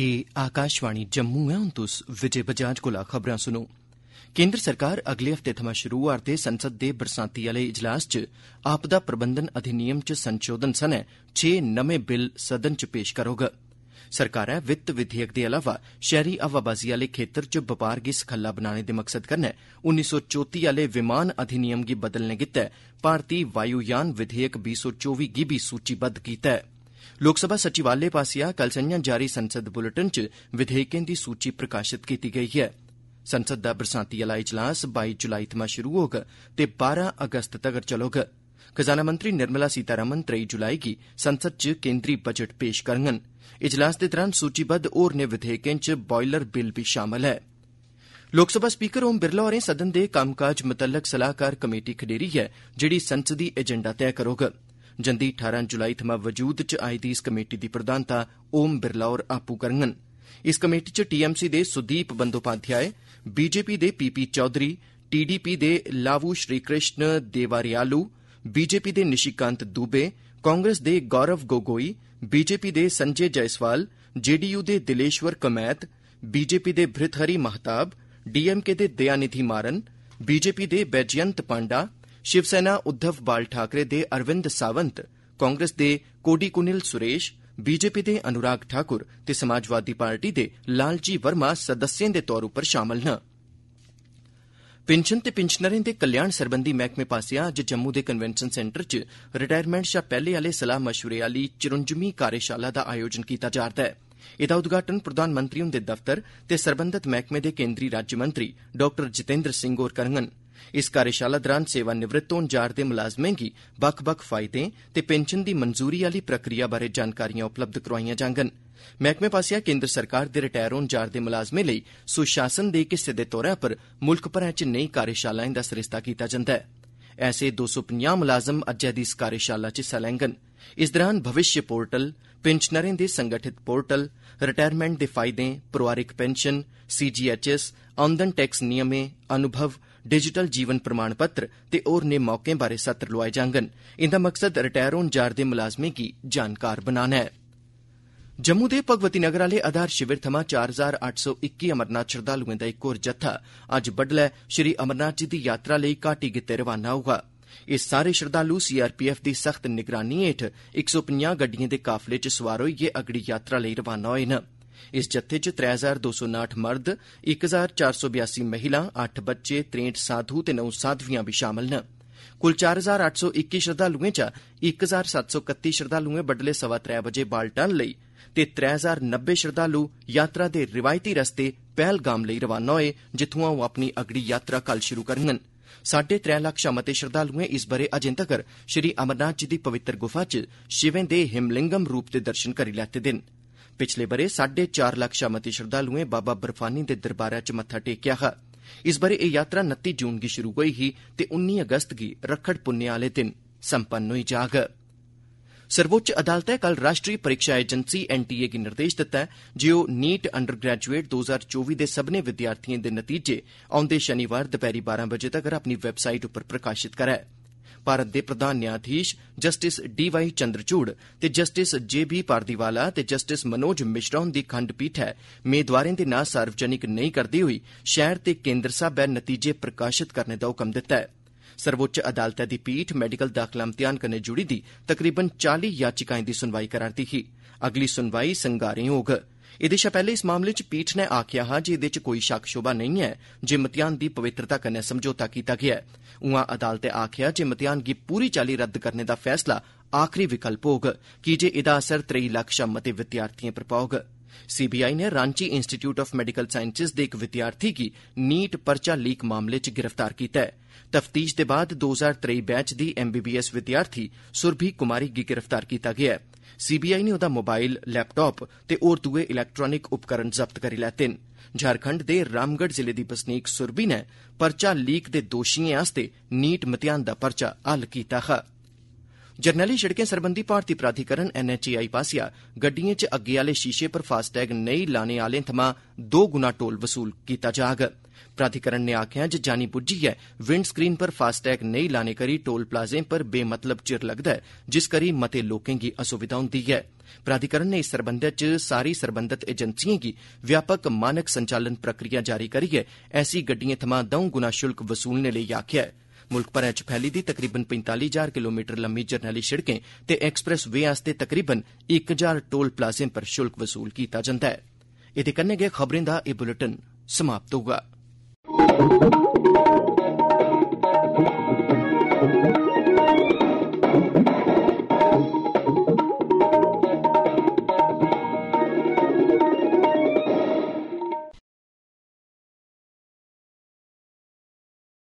एह् आकाशवाणी जम्मू ऐ हून तुस विजय बजाज कोला खबरां सुनो केन्द्र सरकार अगले हफ्ते थमां शुरु होआ'रदे संसद दे बरसांती आह्ले इजलास च आपदा प्रबंधन अधिनियम च संशोधन सने छे नमें बिल सदन च पेश करोग सरकारै वित्त विधेयक दे अलावा शैहरी हवाबाजी आह्ले खेत्तर च बपार गी सखल्ला बनाने दे मकसद कन्नै उन्नी सौ चौती आह्ले विमान अधिनियम गी बदलने गितै भारती वायुयान विधेयक बीह् सौ चौबी गी बी सूचीबद्ध कीता ऐं लोकसभा सचिवालय पास्सेआ कल संझां जारी संसद बुलेटिन च विधेयकें दी सूची प्रकाशित कीती गेई ऐ संसद दा बरसांती आह्ला इजलास 22 जुलाई थमां शुरु होग ते 12 अगस्त तगर चलोग खजाना मंत्री निर्मला सीतारमण 3 जुलाई गी संसद च केन्द्री बजट पेश करडन इजलास दे दौरान सूचीबद्ध होरनें विधेयकें च बॉयलर बिल बी शामल ऐ लोकसभा स्पीकर ओम बिरला होरें सदन दे कम्मकाज मतल्लक सलाहकार कमेटी खडेरी ऐ जेहड़ी संसदी एजेंडा तैय करोग जंदी ठारां जुलाई थमां वजूद च आई दी इस कमेटी दी प्रधानता ओम बिरला होर आपूं करङन इस कमेटी च टीएमसी दे सुदीप बंदोपाध्याय बीजेपी दे पी पी चौधरी टीडीपी दे लावू श्रीकृष्ण देवारयालु बीजेपी दे निशिकांत दुबे कांग्रेस दे गौरव गोगोई बीजेपी दे संजय जायसवाल जेडीयू दे दिलेश्वर कमैत बीजेपी दे भृतहरि महताब डीएमके दे दयानिधि मारन बीजेपी दे बैजयंत पांडा शिवसेना उद्धव बाल ठाकरे दे अरविंद सावंत कांग्रेस दे कोडी कोडीकुनिल सुरेश बीजेपी दे अनुराग ठाकुर ते समाजवादी पार्टी दे लालजी वर्मा सदस्यें दे तौर उप्पर शामल न पिंशन ते पिंशनरें दे कल्याण सरबंधी मैह्कमे पास्सेआ अज्ज जम्मू दे कन्वेंशन सेंटर च रिटायरमेंट शा पैह्ले आह्ले सलाह मशवरे आह्ली चरुंजमीं कार्यशाला दा आयोजन कीता जा'रदा ऐ एह्दा उद्घाटन प्रधानमंत्री हुंदे दफ्तर ते सरबंधत मैह्कमे दे केन्द्री राज्यमंत्री डाक्टर जितेन्द्र सिंह होर करङन इस कार्यशाला दौरान सेवानिवृत होन जा'रदे मुलाज़में गी बक्ख बक्ख फायदें ते पेंशन दी मंजूरी आह्ली प्रक्रिया बारै जानकारियां उपलब्ध करोआइयां जाडन मैह्कमे आसेआ केन्द्र सरकार दे रटैर होन जा'रदे मुलाज़में लेई सुशासन दे इक हिस्से दे तौर उप्पर मुल्ख भरै च नेई कार्यशालाएं दा सरिस्ता कीता जंदा ऐ ऐसे दो सौ पंजाह् मलाज़म अज्जै दी इस कार्यशाला च हिस्सा लैडन ਇਸ ਦੌਰਾਨ ਭਵਿੱਖ ਪੋਰਟਲ ਪੈਨਸ਼ਨਰਾਂ ਦੇ ਸੰਗਠਿਤ ਪੋਰਟਲ ਰਿਟਾਇਰਮੈਂਟ ਦੇ ਫਾਇਦੇ ਪਰਿਵਾਰਿਕ ਪੈਨਸ਼ਨ ਸੀਜੀਐਚਐਸ ਆਮਦਨ ਟੈਕਸ ਨਿਯਮੇ ਅਨੁਭਵ ਡਿਜੀਟਲ ਜੀਵਨ ਪ੍ਰਮਾਣ ਪੱਤਰ ਤੇ ਹੋਰ ਨੇ ਮੌਕੇ ਬਾਰੇ ਸੱਤਰ ਲੁਆਏ ਜਾਣਗੇ ਇਹਦਾ ਮਕਸਦ ਰਿਟਾਇਰ ਹੋਣ ਜਾਰਦੇ ਮੁਲਾਜ਼ਮੇ ਕੀ ਜਾਣਕਾਰ ਬਣਾਣਾ ਹੈ ਜੰਮੂ ਦੇ ਭਗਵਤੀ ਨਗਰ ਵਾਲੇ ਆਧਾਰ ਸ਼ਿਵਰ ਥਮਾ 4821 ਅਮਰਨਾਥ ਸ਼ਰਧਾਲੂਆਂ ਦਾ ਇੱਕ ਹੋਰ ਜੱਥਾ ਅੱਜ ਬੱਡਲੇ ਸ੍ਰੀ ਅਮਰਨਾਥ ਜੀ ਦੀ ਯਾਤਰਾ ਲਈ ਕਾਟੀ ਗਿੱਤੇ ਰਵਾਨਾ ਹੋਗਾ एह् सारे श्रद्धालु सीआरपीएफ दी सख्त निगरानी हेठ इक सौ पंजाह गड्डिएं दे काफले च सोआर होइयै अगड़ी यात्रा लेई रवाना होए न इस जत्थे च त्रै हजार दो सौ नाठ मर्द इक हजार चार सौ बयासी महिलां अट्ठ बच्चे त्रेंठ साधु ते नौ साधवियां बी शामल न कुल चार हजार अट्ठ सौ इक्की श्रद्धालुएं चा इक हजार सत्त सौ कत्ती श्रद्धालुएं बड्डलै सवा त्रै बजे बालटाल लेई ते त्रै हजार नब्बे श्रद्धालु यात्रा दे रिवायती रस्ते पैहलगाम लेई रवाना होए जित्थुआं ओह् अपनी अगड़ी यात्रा कल शुरु करङन साड्ढे त्रै लक्ख शा मते श्रद्दालुएं इस ब'रे अजें तगर श्री अमरनाथ जी दी पवित्र गुफा च शिवें दे हिमलिंगम रूप दे दर्शन करी लैते न पिछले ब'रे साड्ढे चार लक्ख शा मते श्रद्दालुएं बाबा बर्फानी दे दरबारै च मत्था टेकेआ हा इस ब'रे एह् यात्रा नत्ती जून गी शुरू होई ही ते उन्नी अगस्त गी रक्खड़ पुन्नेआ आहले दिन सम्पन्न होई जा' सर्वोच्च अदालतै कल राष्ट्री परीक्षा एजेंसी एनटीए गी निर्देश दित्ता ऐ जे ओह् नीट अंडर ग्रेजुएट दो हजार चौबी दे सब्मनें विद्यार्थिएं दे नतीजे औंदे शनिवार दपैह्री बारां बजे तगर अपनी वैबसाईट पर प्रकाशित करै भारत दे प्रधान न्यायाधीश जस्टिस डी वाई चंद्रचूड़ ते जस्टिस जे बी पारदीवाला ते जस्टिस मनोज मिश्रा हुंदी खंडपीठै मेदवारें दे नां सार्वजनिक नेईं करदे होई शैहर ते केन्द्र स्हाबै नतीजे प्रकाशित करने दा हुक्म दित्ता ऐ सर्वोच्च अदालतै दी पीठ मैडिकल दाखला मतेयान कन्नै जुड़ी दी तकरीबन चाली याचिकाएं दी सुनवाई करा'रदी ही अगली सुनवाई होग एह्दे शा पैहले इस मामले च पीठ नै आखेआ हा जे एह्दे च कोई शक्क षोबा नेई ऐ जे मतेयान दी पवित्रता कन्नै समझौता कीता गेआ ऐ उआं अदालतै आक्खेआ जे मतेयान गी पूरी चाल्ली रद्द करने दा फैसला आखरी विकल्प होग कीजे एह्दा असर त्रेई लक्ख शा मते विद्यार्थिएं पर पौग सीबीआई नै Ranchi institute of medical sciences दे इक विद्यार्थी गी नीट पर्चा लीक मामले च गिरफ्तार कीता ऐ तफ्तीश दे बाद दो हजार त्रेई बैच दी एमबीबीएस विद्यार्थी सुरभि कुमारी गी गिरफ्तार कीता गेआ ऐ सीबीआई नै ओहदा मोबाईल लैपटाप ते होर दुए इलैक्ट्रानिक उपकरण जब्त करी लैते न झारखंड दे रामगढ़ जिले दी बसनीक सुरभि नै पर्चा लीक दे दोषिएं आस्तै नीट म्तेहान दा पर्चा हल कीता हा जरनैली सिड़कें सरबंधी भारती प्राधिकरण एनएचएआई पास्सेआ गड्डिएं च अग्गे आह्ले शीशे पर फास्टैग नेईं लाने आह्लें थमां दो गुना टोल वसूल कीता जाग प्राधिकरण नै आखेआ ऐ जे जानी बुज्झियै विंडस्क्रीन पर फास्टैग नेईं लाने करी टोल प्लाजें पर बेमतलब चिर लगदा ऐ जिस करी मते लोकें गी असुविधा हुंदी ऐ प्राधिकरण नै इस सरबंधै च सारी सरबंधत एजेंसिएं गी व्यापक मानक संचालन प्रक्रिया जारी करियै ऐसी गड्डिएं थमां दौं गुना शुल्क वसूलने लेई आखेआ ऐ मुल्ख भरै च फैली दी तकरीबन पंजताली हजार किलोमीटर लम्मी जरनैली सिड़कें ते एक्सप्रेस वे आस्तै तकरीबन इक हजार टोल प्लाजें पर शुल्क वसूल कीता जंदा ऐ